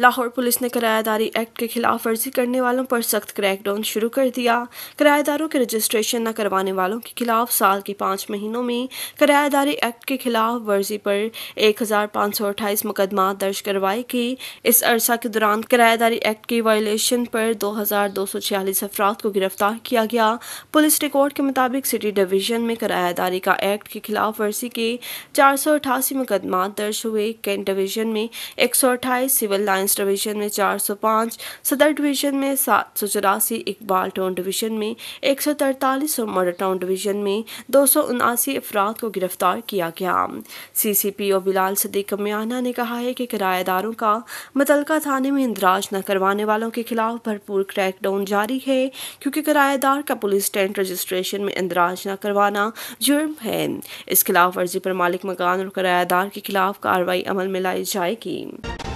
Lahore police ने किरायादारी act के खिलाफ वर्जी करने वालों पर सख्त क्रैकडाउन शुरू कर दिया किरायेदारों के रजिस्ट्रेशन न करवाने वालों के खिलाफ साल के पाँच महीनों में किरायादारी एक्ट के खिलाफ वर्जी पर एक हजार पाँच सौ अट्ठाईस मुकदमा दर्ज करवाए गए इस अरसा के दौरान किरायेदारी एक्ट की वायलेशन पर दो हजार दो सौ छियालीस अफराद को गिरफ्तार किया गया पुलिस रिकॉर्ड के मुताबिक सिटी डिवीजन में किरायादारी का एक्ट के खिलाफ वर्जी के चार सौ अठासी मुकदमा दर्ज हुए कैंट डिवीजन में एक सौ अट्ठाईस सिविल लाइन फर्स्ट डिवीज़न में 405, सदर डिवीज़न में सात सौ चौरासी इकबाल टाउन डिवीज़न में एक सौ तैतालीस और मॉडल टाउन डिवीज़न में दो सौ उनासी अफराद को गिरफ्तार किया गया C C P O Bilal Sadiq Kamiana ने कहा है कि किराएदारों का मुतल थाने में इंदराज न करवाने वालों के खिलाफ भरपूर डाउन जारी है क्योंकि किराएदार का पुलिस टेंट रजिस्ट्रेशन में इंदराज न करवाना जुर्म है इस खिलाफ वर्जी पर मालिक मकान और किराएदार के खिलाफ कार्रवाई अमल में लाई जाएगी